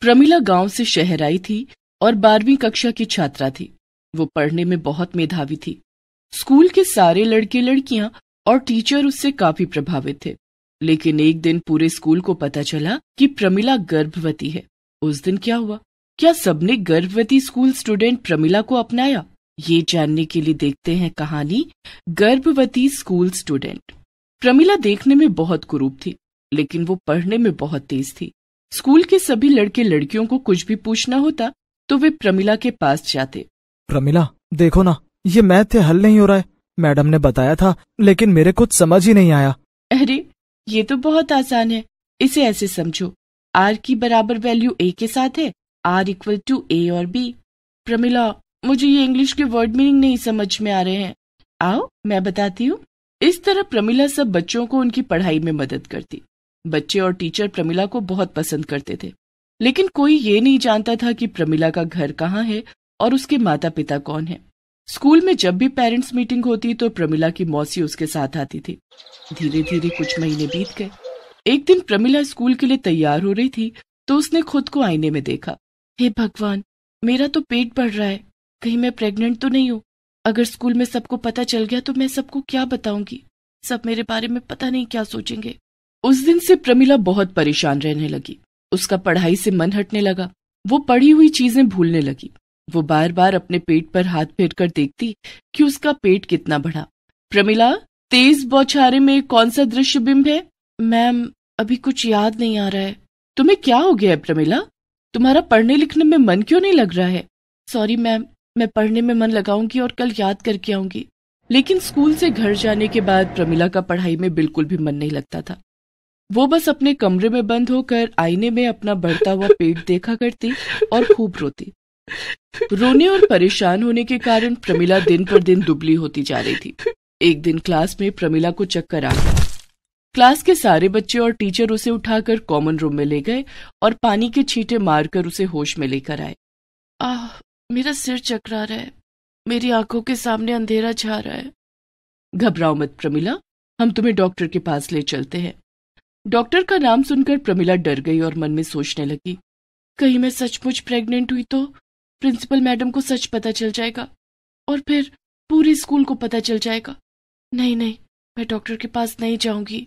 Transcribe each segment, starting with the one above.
प्रमिला गांव से शहर आई थी और बारहवीं कक्षा की छात्रा थी वो पढ़ने में बहुत मेधावी थी स्कूल के सारे लड़के लड़कियां और टीचर उससे काफी प्रभावित थे लेकिन एक दिन पूरे स्कूल को पता चला कि प्रमिला गर्भवती है उस दिन क्या हुआ क्या सबने गर्भवती स्कूल स्टूडेंट प्रमिला को अपनाया ये जानने के लिए देखते हैं कहानी गर्भवती स्कूल स्टूडेंट प्रमिला देखने में बहुत कुरूप थी लेकिन वो पढ़ने में बहुत तेज थी स्कूल के सभी लड़के लड़कियों को कुछ भी पूछना होता तो वे प्रमिला के पास जाते प्रमिला देखो ना ये मैथ हल नहीं हो रहा है मैडम ने बताया था लेकिन मेरे कुछ समझ ही नहीं आया अरे ये तो बहुत आसान है इसे ऐसे समझो आर की बराबर वैल्यू ए के साथ है आर इक्वल टू ए और बी प्रमिला मुझे ये इंग्लिश के वर्ड मीनिंग नहीं समझ में आ रहे हैं आओ मैं बताती हूँ इस तरह प्रमिला सब बच्चों को उनकी पढ़ाई में मदद करती बच्चे और टीचर प्रमिला को बहुत पसंद करते थे लेकिन कोई ये नहीं जानता था कि प्रमिला का घर कहाँ है और उसके माता पिता कौन है स्कूल में जब भी पेरेंट्स मीटिंग होती तो प्रमिला की मौसी उसके साथ आती थी धीरे धीरे कुछ महीने बीत गए एक दिन प्रमिला स्कूल के लिए तैयार हो रही थी तो उसने खुद को आईने में देखा हे hey भगवान मेरा तो पेट बढ़ रहा है कहीं मैं प्रेग्नेंट तो नहीं हूँ अगर स्कूल में सबको पता चल गया तो मैं सबको क्या बताऊंगी सब मेरे बारे में पता नहीं क्या सोचेंगे उस दिन से प्रमिला बहुत परेशान रहने लगी उसका पढ़ाई से मन हटने लगा वो पढ़ी हुई चीजें भूलने लगी वो बार बार अपने पेट पर हाथ फेर कर देखती कि उसका पेट कितना बढ़ा प्रमिला तेज बौछारे में कौन सा दृश्य बिंब है मैम अभी कुछ याद नहीं आ रहा है तुम्हें क्या हो गया है प्रमिला तुम्हारा पढ़ने लिखने में मन क्यों नहीं लग रहा है सॉरी मैम मैं पढ़ने में मन लगाऊंगी और कल याद करके आऊंगी लेकिन स्कूल से घर जाने के बाद प्रमिला का पढ़ाई में बिल्कुल भी मन नहीं लगता था वो बस अपने कमरे में बंद होकर आईने में अपना बढ़ता हुआ पेट देखा करती और खूब रोती रोने और परेशान होने के कारण प्रमिला दिन पर दिन दुबली होती जा रही थी एक दिन क्लास में प्रमिला को चक्कर आ गया क्लास के सारे बच्चे और टीचर उसे उठाकर कॉमन रूम में ले गए और पानी के छींटे मारकर उसे होश में लेकर आए आह मेरा सिर चकरा रहा है मेरी आंखों के सामने अंधेरा छा रहा है घबराओ मत प्रमिला हम तुम्हें डॉक्टर के पास ले चलते हैं डॉक्टर का नाम सुनकर प्रमिला डर गई और मन में सोचने लगी कहीं मैं सचमुच प्रेग्नेंट हुई तो प्रिंसिपल मैडम को सच पता चल जाएगा और फिर पूरे स्कूल को पता चल जाएगा नहीं नहीं मैं डॉक्टर के पास नहीं जाऊंगी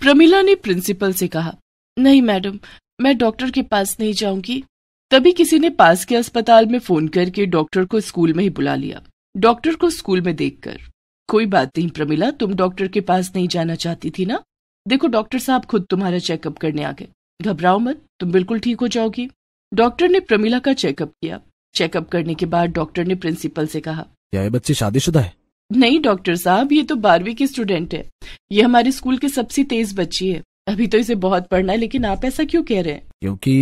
प्रमिला ने प्रिंसिपल से कहा नहीं मैडम मैं डॉक्टर के पास नहीं जाऊंगी तभी किसी ने पास के अस्पताल में फोन करके डॉक्टर को स्कूल में ही बुला लिया डॉक्टर को स्कूल में देखकर कोई बात नहीं प्रमिला तुम डॉक्टर के पास नहीं जाना चाहती थी ना देखो डॉक्टर साहब खुद तुम्हारा चेकअप करने आ गए घबराओ मत तुम बिल्कुल ठीक हो जाओगी डॉक्टर ने प्रमिला का चेकअप किया चेकअप करने के बाद डॉक्टर ने प्रिंसिपल से कहा क्या ये बच्चे शादीशुदा है नहीं डॉक्टर साहब ये तो बारहवीं की स्टूडेंट है ये हमारे स्कूल की सबसे तेज बच्ची है अभी तो इसे बहुत पढ़ना है लेकिन आप ऐसा क्यों कह रहे हैं क्योंकि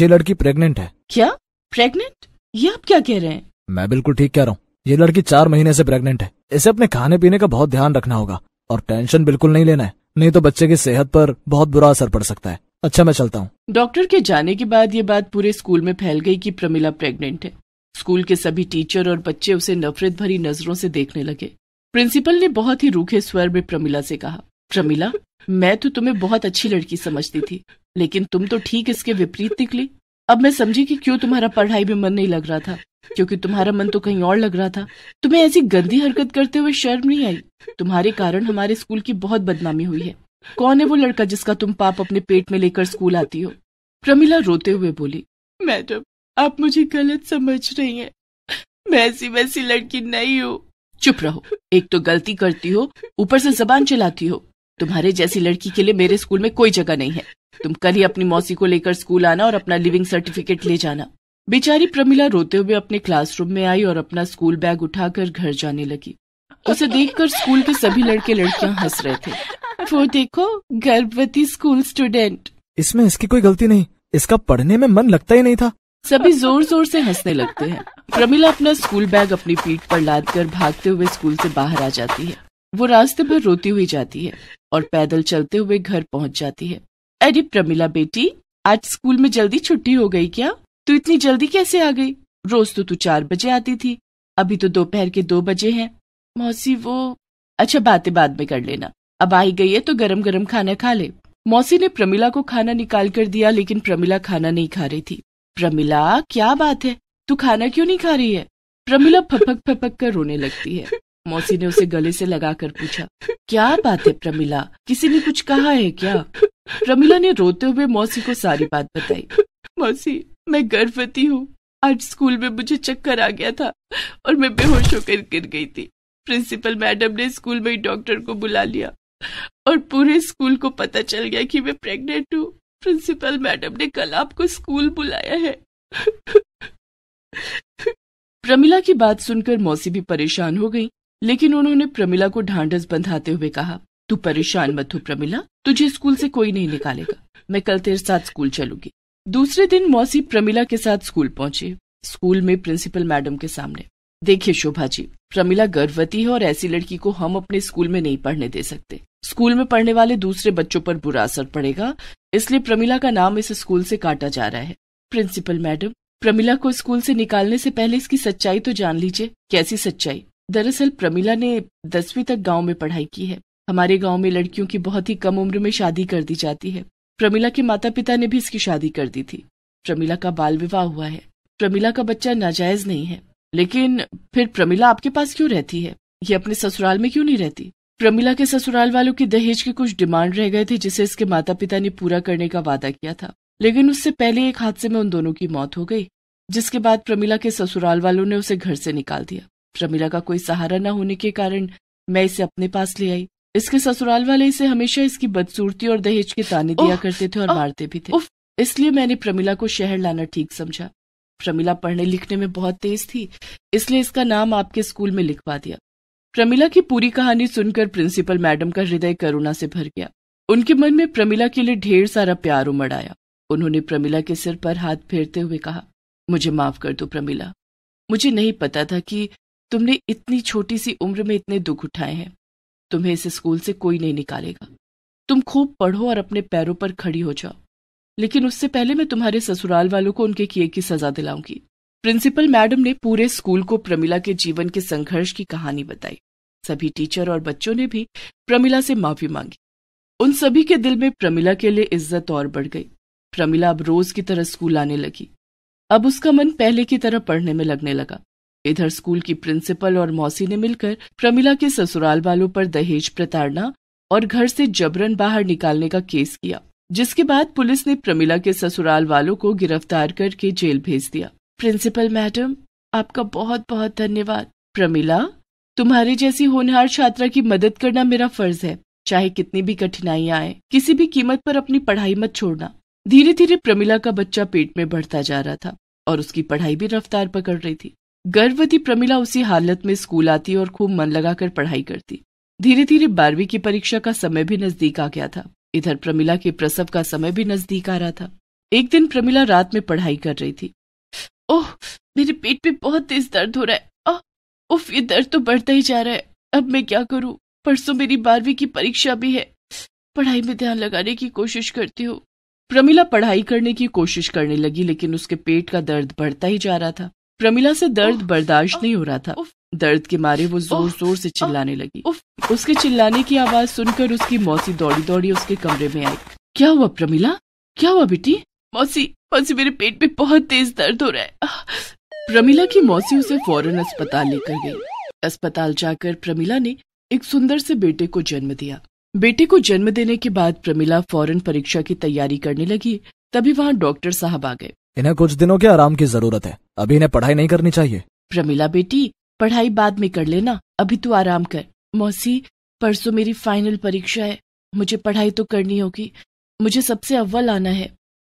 ये लड़की प्रेग्नेंट है क्या प्रेग्नेंट ये आप क्या कह रहे हैं मैं बिल्कुल ठीक कह रहा हूँ ये लड़की चार महीने से प्रेग्नेंट है इसे अपने खाने पीने का बहुत ध्यान रखना होगा और टेंशन बिल्कुल नहीं लेना है नहीं तो बच्चे की सेहत पर बहुत बुरा असर पड़ सकता है अच्छा मैं चलता हूँ डॉक्टर के जाने के बाद ये बात पूरे स्कूल में फैल गई कि प्रमिला प्रेग्नेंट है स्कूल के सभी टीचर और बच्चे उसे नफरत भरी नजरों से देखने लगे प्रिंसिपल ने बहुत ही रूखे स्वर में प्रमिला से कहा प्रमिला मैं तो तुम्हें बहुत अच्छी लड़की समझती थी लेकिन तुम तो ठीक इसके विपरीत निकली अब मैं समझी कि क्यों तुम्हारा पढ़ाई में मन नहीं लग रहा था क्योंकि तुम्हारा मन तो कहीं और लग रहा था तुम्हें ऐसी गंदी हरकत करते हुए शर्म नहीं आई तुम्हारे कारण हमारे स्कूल की बहुत बदनामी हुई है कौन है वो लड़का जिसका तुम पाप अपने पेट में लेकर स्कूल आती हो प्रमिला रोते हुए बोली मैडम आप मुझे गलत समझ रही हैं मैं ऐसी वैसी लड़की नहीं हूँ चुप रहो एक तो गलती करती हो ऊपर से जबान चलाती हो तुम्हारे जैसी लड़की के लिए मेरे स्कूल में कोई जगह नहीं है तुम कल ही अपनी मौसी को लेकर स्कूल आना और अपना लिविंग सर्टिफिकेट ले जाना बेचारी प्रमिला रोते हुए अपने क्लासरूम में आई और अपना स्कूल बैग उठाकर घर जाने लगी उसे देखकर स्कूल के सभी लड़के लड़कियां हंस रहे थे वो देखो गर्भवती स्कूल स्टूडेंट इसमें इसकी कोई गलती नहीं इसका पढ़ने में मन लगता ही नहीं था सभी जोर जोर से हंसने लगते हैं प्रमिला अपना स्कूल बैग अपनी पीठ पर लाद कर भागते हुए स्कूल से बाहर आ जाती है वो रास्ते भर रोती हुई जाती है और पैदल चलते हुए घर पहुंच जाती है अरे प्रमिला बेटी आज स्कूल में जल्दी छुट्टी हो गई क्या तू इतनी जल्दी कैसे आ गई रोज तो तू चार बजे आती थी अभी तो दोपहर के दो बजे हैं मौसी वो अच्छा बातें बाद में कर लेना अब आई गई है तो गरम गरम खाना खा ले मौसी ने प्रमिला को खाना निकाल कर दिया लेकिन प्रमिला खाना नहीं खा रही थी प्रमिला क्या बात है तू खाना क्यों नहीं खा रही है प्रमिला फपक फपक कर रोने लगती है मौसी ने उसे गले से लगाकर पूछा क्या बात है प्रमिला किसी ने कुछ कहा है क्या प्रमिला ने रोते हुए मौसी को सारी बात बताई मौसी मैं गर्भवती हूँ आज स्कूल में मुझे चक्कर आ गया था और मैं बेहोश होकर गिर गई थी प्रिंसिपल मैडम ने स्कूल में ही डॉक्टर को बुला लिया और पूरे स्कूल को पता चल गया कि मैं प्रेग्नेंट हूँ प्रिंसिपल मैडम ने कल आपको स्कूल बुलाया है प्रमिला की बात सुनकर मौसी भी परेशान हो गई लेकिन उन्होंने प्रमिला को ढांढस बंधाते हुए कहा तू परेशान मत हो प्रमिला तुझे स्कूल से कोई नहीं निकालेगा मैं कल तेरे साथ स्कूल चलूंगी दूसरे दिन मौसी प्रमिला के साथ स्कूल पहुंचे स्कूल में प्रिंसिपल मैडम के सामने देखिए शोभा जी प्रमिला गर्भवती है और ऐसी लड़की को हम अपने स्कूल में नहीं पढ़ने दे सकते स्कूल में पढ़ने वाले दूसरे बच्चों पर बुरा असर पड़ेगा इसलिए प्रमिला का नाम इस स्कूल से काटा जा रहा है प्रिंसिपल मैडम प्रमिला को स्कूल से निकालने से पहले इसकी सच्चाई तो जान लीजिए कैसी सच्चाई दरअसल प्रमिला ने दसवीं तक गांव में पढ़ाई की है हमारे गांव में लड़कियों की बहुत ही कम उम्र में शादी कर दी जाती है प्रमिला के माता पिता ने भी इसकी शादी कर दी थी प्रमिला का बाल विवाह हुआ है प्रमिला का बच्चा नाजायज नहीं है लेकिन फिर प्रमिला आपके पास क्यों रहती है ये अपने ससुराल में क्यों नहीं रहती प्रमिला के ससुराल वालों की दहेज के कुछ डिमांड रह गए थे जिसे इसके माता पिता ने पूरा करने का वादा किया था लेकिन उससे पहले एक हादसे में उन दोनों की मौत हो गई जिसके बाद प्रमिला के ससुराल वालों ने उसे घर से निकाल दिया प्रमिला का कोई सहारा न होने के कारण मैं इसे अपने पास ले आई इसके ससुराल वाले इसे हमेशा इसकी बदसूरती और दहेज के ताने दिया करते थे और मारते भी थे इसलिए मैंने प्रमिला को शहर लाना ठीक समझा प्रमिला पढ़ने लिखने में बहुत तेज थी इसलिए इसका नाम आपके स्कूल में लिखवा दिया प्रमिला की पूरी कहानी सुनकर प्रिंसिपल मैडम का हृदय करुणा से भर गया उनके मन में प्रमिला के लिए ढेर सारा प्यार उमड़ आया उन्होंने प्रमिला के सिर पर हाथ फेरते हुए कहा मुझे माफ कर दो प्रमिला मुझे नहीं पता था कि तुमने इतनी छोटी सी उम्र में इतने दुख उठाए हैं तुम्हें इस स्कूल से कोई नहीं निकालेगा तुम खूब पढ़ो और अपने पैरों पर खड़ी हो जाओ लेकिन उससे पहले मैं तुम्हारे ससुराल वालों को उनके किए की सजा दिलाऊंगी प्रिंसिपल मैडम ने पूरे स्कूल को प्रमिला के जीवन के संघर्ष की कहानी बताई सभी टीचर और बच्चों ने भी प्रमिला से माफी मांगी उन सभी के दिल में प्रमिला के लिए इज्जत और बढ़ गई प्रमिला अब रोज की तरह स्कूल आने लगी अब उसका मन पहले की तरह पढ़ने में लगने लगा इधर स्कूल की प्रिंसिपल और मौसी ने मिलकर प्रमिला के ससुराल वालों पर दहेज प्रताड़ना और घर से जबरन बाहर निकालने का केस किया जिसके बाद पुलिस ने प्रमिला के ससुराल वालों को गिरफ्तार करके जेल भेज दिया प्रिंसिपल मैडम आपका बहुत बहुत धन्यवाद प्रमिला तुम्हारी जैसी होनहार छात्रा की मदद करना मेरा फर्ज है चाहे कितनी भी कठिनाइयां आए किसी भी कीमत पर अपनी पढ़ाई मत छोड़ना धीरे धीरे प्रमिला का बच्चा पेट में बढ़ता जा रहा था और उसकी पढ़ाई भी रफ्तार पकड़ रही थी गर्भवती प्रमिला उसी हालत में स्कूल आती और खूब मन लगाकर पढ़ाई करती धीरे धीरे बारहवीं की परीक्षा का समय भी नजदीक आ गया था इधर प्रमिला के प्रसव का समय भी नजदीक आ रहा था एक दिन प्रमिला रात में पढ़ाई कर रही थी ओह मेरे पेट में बहुत तेज दर्द हो रहा है उफ ये दर्द तो बढ़ता ही जा रहा है अब मैं क्या करूं परसों मेरी बारहवीं की परीक्षा भी है पढ़ाई में ध्यान लगाने की कोशिश करती हूँ प्रमिला पढ़ाई करने की कोशिश करने लगी लेकिन उसके पेट का दर्द बढ़ता ही जा रहा था प्रमिला से दर्द बर्दाश्त नहीं हो रहा था दर्द के मारे वो जोर जोर से चिल्लाने लगी उसके चिल्लाने की आवाज सुनकर उसकी मौसी दौड़ी दौड़ी उसके कमरे में आई क्या हुआ प्रमिला क्या हुआ बेटी मौसी मौसी मेरे पेट में बहुत तेज दर्द हो रहा है प्रमिला की मौसी उसे फौरन अस्पताल लेकर गई अस्पताल जाकर प्रमिला ने एक सुंदर से बेटे को जन्म दिया बेटे को जन्म देने के बाद प्रमिला फौरन परीक्षा की तैयारी करने लगी तभी वहाँ डॉक्टर साहब आ गए इन्हें कुछ दिनों के आराम की जरूरत है अभी इन्हें पढ़ाई नहीं करनी चाहिए प्रमिला बेटी पढ़ाई बाद में कर लेना अभी तू आराम कर मौसी परसों मेरी फाइनल परीक्षा है मुझे पढ़ाई तो करनी होगी मुझे सबसे अव्वल आना है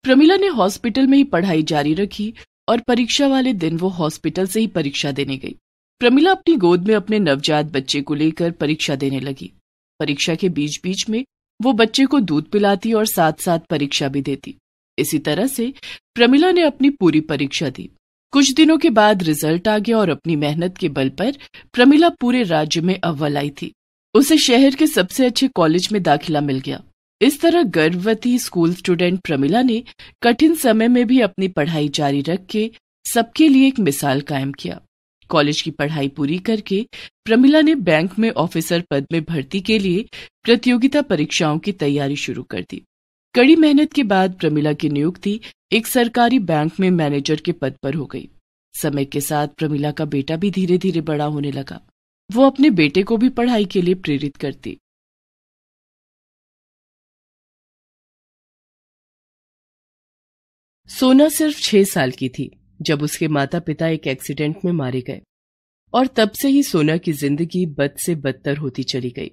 प्रमिला ने हॉस्पिटल में ही पढ़ाई जारी रखी और परीक्षा वाले दिन वो हॉस्पिटल से ही परीक्षा देने गई प्रमिला अपनी गोद में अपने नवजात बच्चे को लेकर परीक्षा देने लगी परीक्षा के बीच बीच में वो बच्चे को दूध पिलाती और साथ साथ परीक्षा भी देती इसी तरह से प्रमिला ने अपनी पूरी परीक्षा दी कुछ दिनों के बाद रिजल्ट आ गया और अपनी मेहनत के बल पर प्रमिला पूरे राज्य में अव्वल आई थी उसे शहर के सबसे अच्छे कॉलेज में दाखिला मिल गया इस तरह गर्भवती स्कूल स्टूडेंट प्रमिला ने कठिन समय में भी अपनी पढ़ाई जारी रख के सबके लिए एक मिसाल कायम किया कॉलेज की पढ़ाई पूरी करके प्रमिला ने बैंक में ऑफिसर पद में भर्ती के लिए प्रतियोगिता परीक्षाओं की तैयारी शुरू कर दी कड़ी मेहनत के बाद प्रमिला की नियुक्ति एक सरकारी बैंक में मैनेजर के पद पर हो गई समय के साथ प्रमिला का बेटा भी धीरे धीरे बड़ा होने लगा वो अपने बेटे को भी पढ़ाई के लिए प्रेरित करती सोना सिर्फ छह साल की थी जब उसके माता पिता एक एक्सीडेंट में मारे गए और तब से ही सोना की जिंदगी बद से बदतर होती चली गई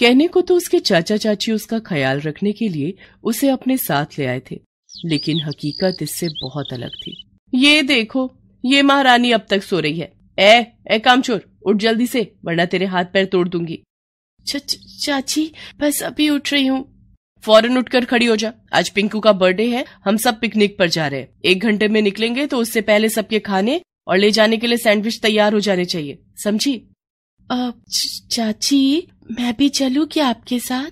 कहने को तो उसके चाचा चाची उसका ख्याल रखने के लिए उसे अपने साथ ले आए थे लेकिन हकीकत इससे बहुत अलग थी ये देखो ये महारानी अब तक सो रही है ए ए कामचोर उठ जल्दी से वरना तेरे हाथ पैर तोड़ दूंगी चाची बस अभी उठ रही हूँ फौरन उठकर खड़ी हो जा आज पिंकू का बर्थडे है हम सब पिकनिक पर जा रहे हैं एक घंटे में निकलेंगे तो उससे पहले सबके खाने और ले जाने के लिए सैंडविच तैयार हो जाने चाहिए समझी चाची मैं भी चलूँ क्या आपके साथ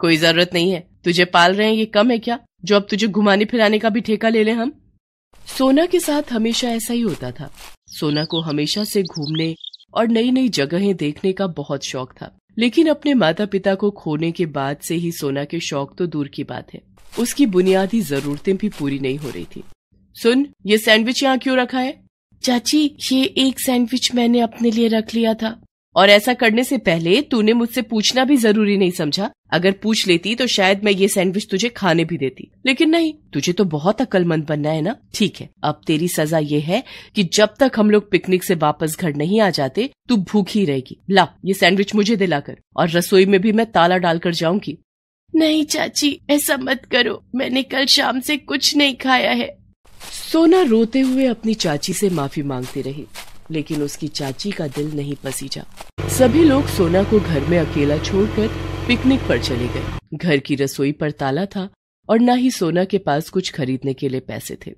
कोई जरूरत नहीं है तुझे पाल रहे हैं ये कम है क्या जो अब तुझे घुमाने फिराने का भी ठेका ले लें हम सोना के साथ हमेशा ऐसा ही होता था सोना को हमेशा से घूमने और नई नई जगहें देखने का बहुत शौक था लेकिन अपने माता पिता को खोने के बाद से ही सोना के शौक तो दूर की बात है उसकी बुनियादी जरूरतें भी पूरी नहीं हो रही थी सुन ये सैंडविच यहाँ क्यों रखा है चाची ये एक सैंडविच मैंने अपने लिए रख लिया था और ऐसा करने से पहले तूने मुझसे पूछना भी जरूरी नहीं समझा अगर पूछ लेती तो शायद मैं ये सैंडविच तुझे खाने भी देती लेकिन नहीं तुझे तो बहुत अक्लमंद बनना है ना ठीक है अब तेरी सजा ये है कि जब तक हम लोग पिकनिक से वापस घर नहीं आ जाते तू भूखी रहेगी ला ये सैंडविच मुझे दिलाकर और रसोई में भी मैं ताला डालकर जाऊंगी नहीं चाची ऐसा मत करो मैंने कल शाम से कुछ नहीं खाया है सोना रोते हुए अपनी चाची से माफी मांगती रही लेकिन उसकी चाची का दिल नहीं पसीजा सभी लोग सोना को घर में अकेला छोड़कर पिकनिक पर चले गए घर की रसोई पर ताला था और न ही सोना के पास कुछ खरीदने के लिए पैसे थे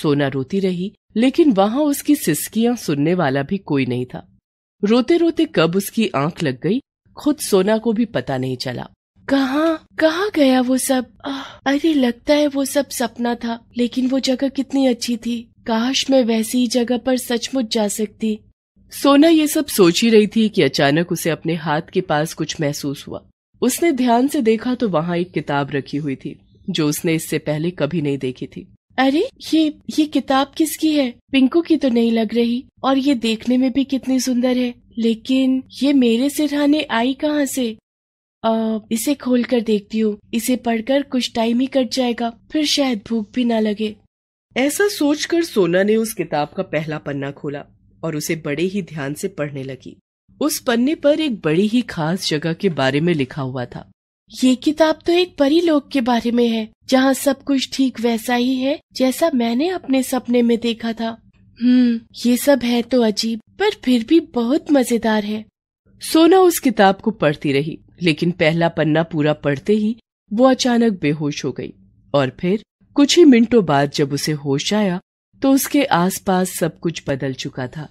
सोना रोती रही लेकिन वहाँ उसकी सिस्कियाँ सुनने वाला भी कोई नहीं था रोते रोते कब उसकी आंख लग गई खुद सोना को भी पता नहीं चला कहाँ कहाँ गया वो सब आ, अरे लगता है वो सब सपना था लेकिन वो जगह कितनी अच्छी थी काश मैं वैसी जगह पर सचमुच जा सकती सोना ये सब सोच ही रही थी कि अचानक उसे अपने हाथ के पास कुछ महसूस हुआ उसने ध्यान से देखा तो वहाँ एक किताब रखी हुई थी जो उसने इससे पहले कभी नहीं देखी थी अरे ये ये किताब किसकी है पिंकू की तो नहीं लग रही और ये देखने में भी कितनी सुंदर है लेकिन ये मेरे सिरहाने आई कहाँ से आ, इसे खोल कर देखती हूँ इसे पढ़कर कुछ टाइम ही कट जाएगा फिर शायद भूख भी ना लगे ऐसा सोचकर सोना ने उस किताब का पहला पन्ना खोला और उसे बड़े ही ध्यान से पढ़ने लगी उस पन्ने पर एक बड़ी ही खास जगह के बारे में लिखा हुआ था ये किताब तो एक परी लोक के बारे में है जहाँ सब कुछ ठीक वैसा ही है जैसा मैंने अपने सपने में देखा था हम्म ये सब है तो अजीब पर फिर भी बहुत मजेदार है सोना उस किताब को पढ़ती रही लेकिन पहला पन्ना पूरा पढ़ते ही वो अचानक बेहोश हो गई और फिर कुछ ही मिनटों बाद जब उसे होश आया तो उसके आसपास सब कुछ बदल चुका था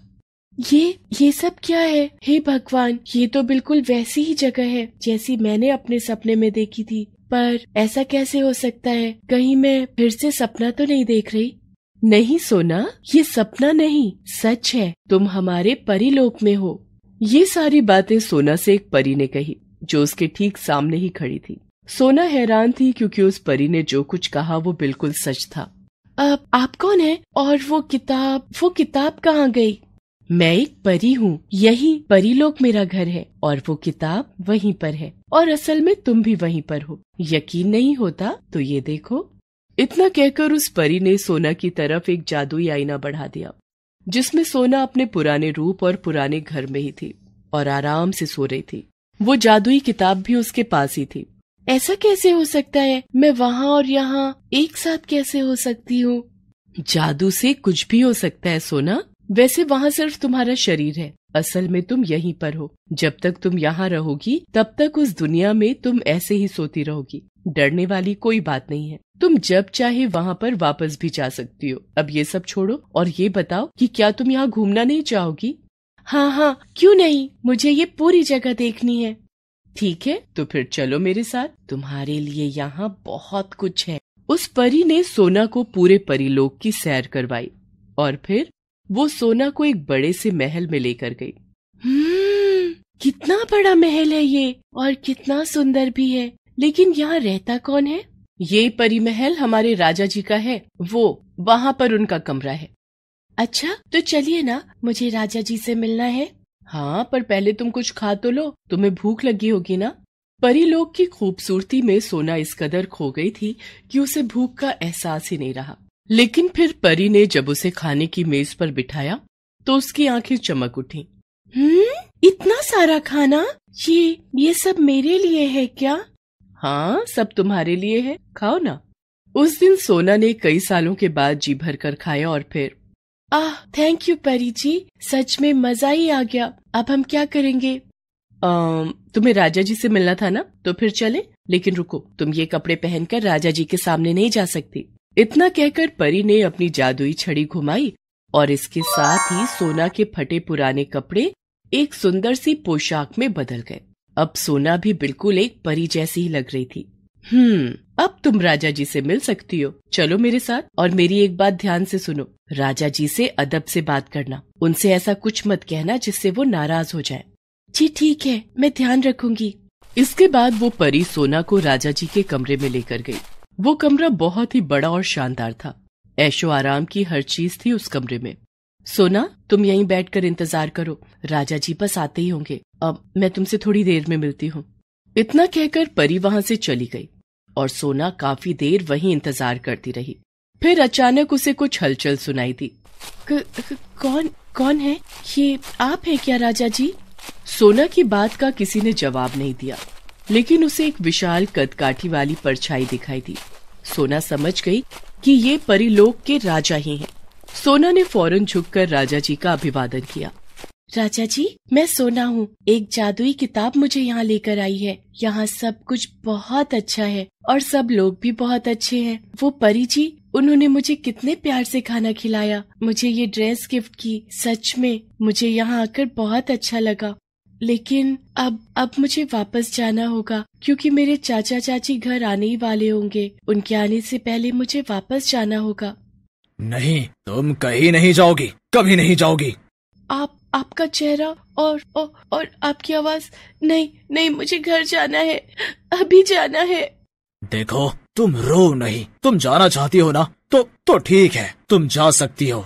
ये ये सब क्या है हे भगवान ये तो बिल्कुल वैसी ही जगह है जैसी मैंने अपने सपने में देखी थी पर ऐसा कैसे हो सकता है कहीं मैं फिर से सपना तो नहीं देख रही नहीं सोना ये सपना नहीं सच है तुम हमारे परिलोक में हो ये सारी बातें सोना से एक परी ने कही जो उसके ठीक सामने ही खड़ी थी सोना हैरान थी क्योंकि उस परी ने जो कुछ कहा वो बिल्कुल सच था अब आप कौन है और वो किताब वो किताब कहाँ गई मैं एक परी हूँ यही परी लोग मेरा घर है और वो किताब वहीं पर है और असल में तुम भी वहीं पर हो यकीन नहीं होता तो ये देखो इतना कहकर उस परी ने सोना की तरफ एक जादुई आईना बढ़ा दिया जिसमें सोना अपने पुराने रूप और पुराने घर में ही थी और आराम से सो रही थी वो जादुई किताब भी उसके पास ही थी ऐसा कैसे हो सकता है मैं वहाँ और यहाँ एक साथ कैसे हो सकती हूँ जादू से कुछ भी हो सकता है सोना वैसे वहाँ सिर्फ तुम्हारा शरीर है असल में तुम यहीं पर हो जब तक तुम यहाँ रहोगी तब तक उस दुनिया में तुम ऐसे ही सोती रहोगी डरने वाली कोई बात नहीं है तुम जब चाहे वहाँ पर वापस भी जा सकती हो अब ये सब छोड़ो और ये बताओ कि क्या तुम यहाँ घूमना नहीं चाहोगी हाँ हाँ क्यों नहीं मुझे ये पूरी जगह देखनी है ठीक है तो फिर चलो मेरे साथ तुम्हारे लिए यहाँ बहुत कुछ है उस परी ने सोना को पूरे परीलोक की सैर करवाई और फिर वो सोना को एक बड़े से महल में लेकर गई हम्म, कितना बड़ा महल है ये और कितना सुंदर भी है लेकिन यहाँ रहता कौन है ये परी महल हमारे राजा जी का है वो वहाँ पर उनका कमरा है अच्छा तो चलिए ना मुझे राजा जी से मिलना है हाँ पर पहले तुम कुछ खा तो लो तुम्हें भूख लगी होगी ना परीलोक की खूबसूरती में सोना इस कदर खो गई थी कि उसे भूख का एहसास ही नहीं रहा लेकिन फिर परी ने जब उसे खाने की मेज पर बिठाया तो उसकी आंखें चमक उठी हम्म इतना सारा खाना ये ये सब मेरे लिए है क्या हाँ सब तुम्हारे लिए है खाओ ना उस दिन सोना ने कई सालों के बाद जी भर कर खाया और फिर आह थैंक यू परी जी सच में मजा ही आ गया अब हम क्या करेंगे तुम्हें राजा जी से मिलना था ना तो फिर चले लेकिन रुको तुम ये कपड़े पहनकर राजा जी के सामने नहीं जा सकती इतना कहकर परी ने अपनी जादुई छड़ी घुमाई और इसके साथ ही सोना के फटे पुराने कपड़े एक सुंदर सी पोशाक में बदल गए अब सोना भी बिल्कुल एक परी जैसी ही लग रही थी हम्म अब तुम राजा जी से मिल सकती हो चलो मेरे साथ और मेरी एक बात ध्यान से सुनो राजा जी से अदब से बात करना उनसे ऐसा कुछ मत कहना जिससे वो नाराज हो जाए जी ठीक है मैं ध्यान रखूंगी इसके बाद वो परी सोना को राजा जी के कमरे में लेकर गई वो कमरा बहुत ही बड़ा और शानदार था ऐशो आराम की हर चीज थी उस कमरे में सोना तुम यहीं बैठकर इंतजार करो राजा जी बस आते ही होंगे अब मैं तुमसे थोड़ी देर में मिलती हूँ इतना कहकर परी वहां से चली गई और सोना काफी देर वहीं इंतजार करती रही फिर अचानक उसे कुछ हलचल सुनाई दी कौन कौन है ये आप है क्या राजा जी सोना की बात का किसी ने जवाब नहीं दिया लेकिन उसे एक विशाल कदकाठी वाली परछाई दिखाई दी सोना समझ गई कि ये परिलोक के राजा ही हैं। सोना ने फौरन झुककर राजा जी का अभिवादन किया राजा जी मैं सोना हूँ एक जादुई किताब मुझे यहाँ लेकर आई है यहाँ सब कुछ बहुत अच्छा है और सब लोग भी बहुत अच्छे हैं वो परी जी उन्होंने मुझे कितने प्यार से खाना खिलाया मुझे ये ड्रेस गिफ्ट की सच में मुझे यहाँ आकर बहुत अच्छा लगा लेकिन अब अब मुझे वापस जाना होगा क्योंकि मेरे चाचा चाची घर आने ही वाले होंगे उनके आने से पहले मुझे वापस जाना होगा नहीं तुम कहीं नहीं जाओगी कभी नहीं जाओगी आप आपका चेहरा और और, और आपकी आवाज नहीं नहीं मुझे घर जाना है अभी जाना है देखो तुम रो नहीं तुम जाना चाहती हो ना तो तो ठीक है तुम जा सकती हो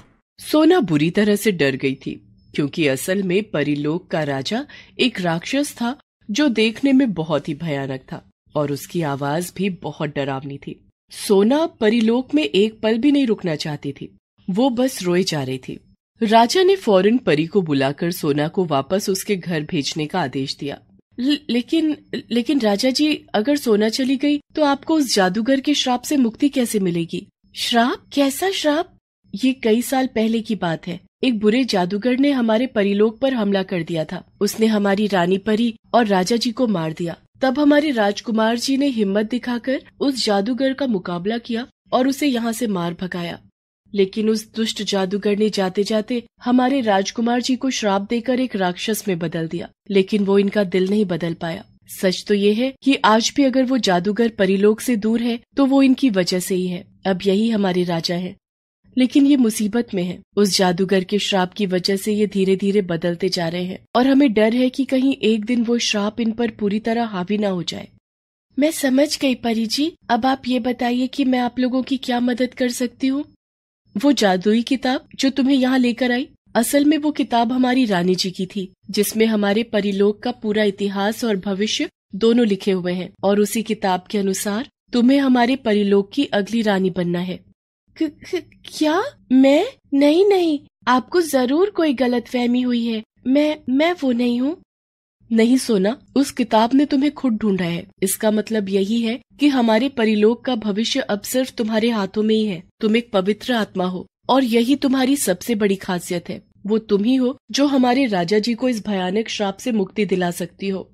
सोना बुरी तरह से डर गई थी क्योंकि असल में परिलोक का राजा एक राक्षस था जो देखने में बहुत ही भयानक था और उसकी आवाज भी बहुत डरावनी थी सोना परिलोक में एक पल भी नहीं रुकना चाहती थी वो बस रोए जा रही थी राजा ने फौरन परी को बुलाकर सोना को वापस उसके घर भेजने का आदेश दिया लेकिन लेकिन राजा जी अगर सोना चली गई तो आपको उस जादूगर के श्राप से मुक्ति कैसे मिलेगी श्राप कैसा श्राप ये कई साल पहले की बात है एक बुरे जादूगर ने हमारे परिलोक पर हमला कर दिया था उसने हमारी रानी परी और राजा जी को मार दिया तब हमारे राजकुमार जी ने हिम्मत दिखाकर उस जादूगर का मुकाबला किया और उसे यहाँ से मार भगाया लेकिन उस दुष्ट जादूगर ने जाते जाते हमारे राजकुमार जी को श्राप देकर एक राक्षस में बदल दिया लेकिन वो इनका दिल नहीं बदल पाया सच तो ये है कि आज भी अगर वो जादूगर परिलोक से दूर है तो वो इनकी वजह से ही है अब यही हमारे राजा है लेकिन ये मुसीबत में है उस जादूगर के श्राप की वजह से ये धीरे धीरे बदलते जा रहे हैं और हमें डर है कि कहीं एक दिन वो श्राप इन पर पूरी तरह हावी ना हो जाए मैं समझ गई परी जी अब आप ये बताइए कि मैं आप लोगों की क्या मदद कर सकती हूँ वो जादुई किताब जो तुम्हें यहाँ लेकर आई असल में वो किताब हमारी रानी जी की थी जिसमें हमारे परिलोक का पूरा इतिहास और भविष्य दोनों लिखे हुए हैं और उसी किताब के अनुसार तुम्हें हमारे परिलोक की अगली रानी बनना है क, क, क्या मैं नहीं नहीं आपको जरूर कोई गलत फहमी हुई है मैं मैं वो नहीं हूँ नहीं सोना उस किताब ने तुम्हें खुद ढूंढा है इसका मतलब यही है कि हमारे परिलोक का भविष्य अब सिर्फ तुम्हारे हाथों में ही है तुम एक पवित्र आत्मा हो और यही तुम्हारी सबसे बड़ी खासियत है वो तुम ही हो जो हमारे राजा जी को इस भयानक श्राप से मुक्ति दिला सकती हो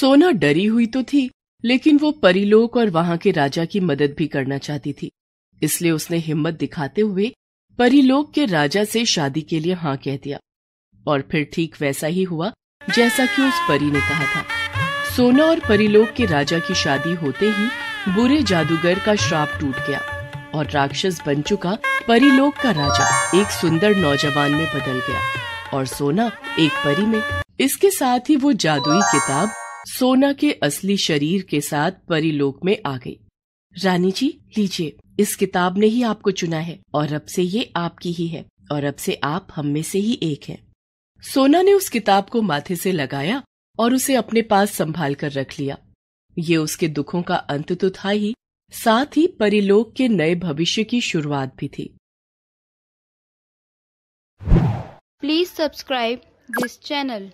सोना डरी हुई तो थी लेकिन वो परिलोक और वहाँ के राजा की मदद भी करना चाहती थी इसलिए उसने हिम्मत दिखाते हुए परिलोक के राजा से शादी के लिए हाँ कह दिया और फिर ठीक वैसा ही हुआ जैसा कि उस परी ने कहा था सोना और परीलोक के राजा की शादी होते ही बुरे जादूगर का श्राप टूट गया और राक्षस बन चुका परीलोक का राजा एक सुंदर नौजवान में बदल गया और सोना एक परी में इसके साथ ही वो जादुई किताब सोना के असली शरीर के साथ परीलोक में आ गई रानी जी लीजिए इस किताब ने ही आपको चुना है और अब से ये आपकी ही है और अब से आप हम में से ही एक हैं सोना ने उस किताब को माथे से लगाया और उसे अपने पास संभाल कर रख लिया ये उसके दुखों का अंत तो था ही साथ ही परिलोक के नए भविष्य की शुरुआत भी थी प्लीज सब्सक्राइब दिस चैनल